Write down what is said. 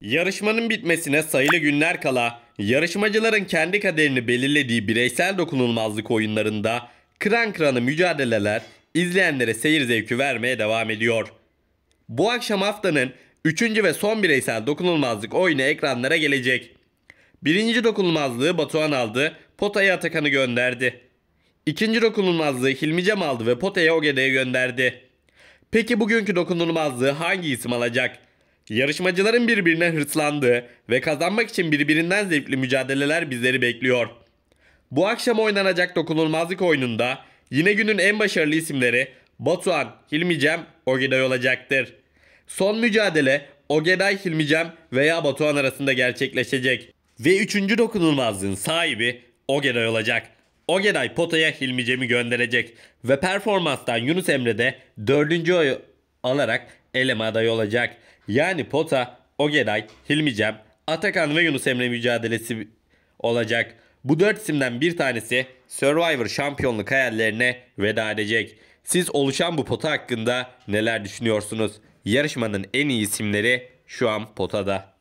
Yarışmanın bitmesine sayılı günler kala yarışmacıların kendi kaderini belirlediği bireysel dokunulmazlık oyunlarında kran kranı mücadeleler izleyenlere seyir zevki vermeye devam ediyor. Bu akşam haftanın 3. ve son bireysel dokunulmazlık oyunu ekranlara gelecek. Birinci dokunulmazlığı Batuhan aldı, potaya Atakan'ı gönderdi. İkinci dokunulmazlığı Hilmi Cem aldı ve potaya Ogede'ye gönderdi. Peki bugünkü dokunulmazlığı hangi isim alacak? Yarışmacıların birbirine hırslandığı ve kazanmak için birbirinden zevkli mücadeleler bizleri bekliyor. Bu akşam oynanacak dokunulmazlık oyununda yine günün en başarılı isimleri Batuhan, Hilmi Cem, Ogeday olacaktır. Son mücadele Ogeday, Hilmi Cem veya Batuhan arasında gerçekleşecek. Ve üçüncü dokunulmazlığın sahibi Ogeday olacak. Ogeday potaya Hilmi Cem'i gönderecek ve performanstan Yunus Emre de dördüncü alarak eleme aday olacak. Yani Pota, Ogeday, Hilmi Cem, Atakan ve Yunus Emre mücadelesi olacak. Bu dört isimden bir tanesi Survivor şampiyonluk hayallerine veda edecek. Siz oluşan bu pota hakkında neler düşünüyorsunuz? Yarışmanın en iyi isimleri şu an potada.